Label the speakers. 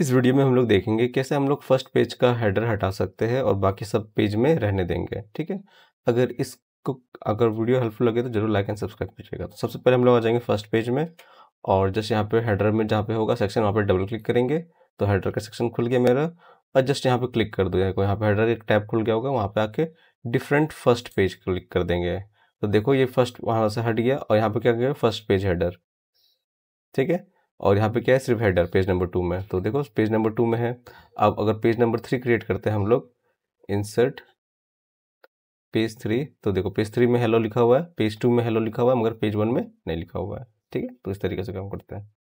Speaker 1: इस वीडियो में हम लोग देखेंगे कैसे हम लोग फर्स्ट पेज का हेडर हटा सकते हैं और बाकी सब पेज में रहने देंगे ठीक है अगर इसको अगर वीडियो हेल्पफुल लगे तो जरूर लाइक एंड सब्सक्राइब कीजिएगा तो सबसे पहले हम लोग आ जाएंगे फर्स्ट पेज में और जस्ट यहाँ पे हेडर में जहाँ पे होगा सेक्शन वहाँ पे डबल क्लिक करेंगे तो हेडर का सेक्शन खुल गया मेरा और जस्ट यहाँ पे क्लिक कर दो यहाँ पे हेडर एक टैब खुल गया होगा वहाँ पे आके डिफरेंट फर्स्ट पेज क्लिक कर देंगे तो देखो ये फर्स्ट वहाँ से हट गया और यहाँ पे क्या गया फर्स्ट पेज हेडर ठीक है और यहाँ पे क्या है सिर्फ हेडर पेज नंबर टू में तो देखो पेज नंबर टू में है अब अगर पेज नंबर थ्री क्रिएट करते हैं हम लोग इंसर्ट पेज थ्री तो देखो पेज थ्री में हेलो लिखा हुआ है पेज टू में हेलो लिखा हुआ है मगर पेज वन में नहीं लिखा हुआ है ठीक है तो इस तरीके से काम करते हैं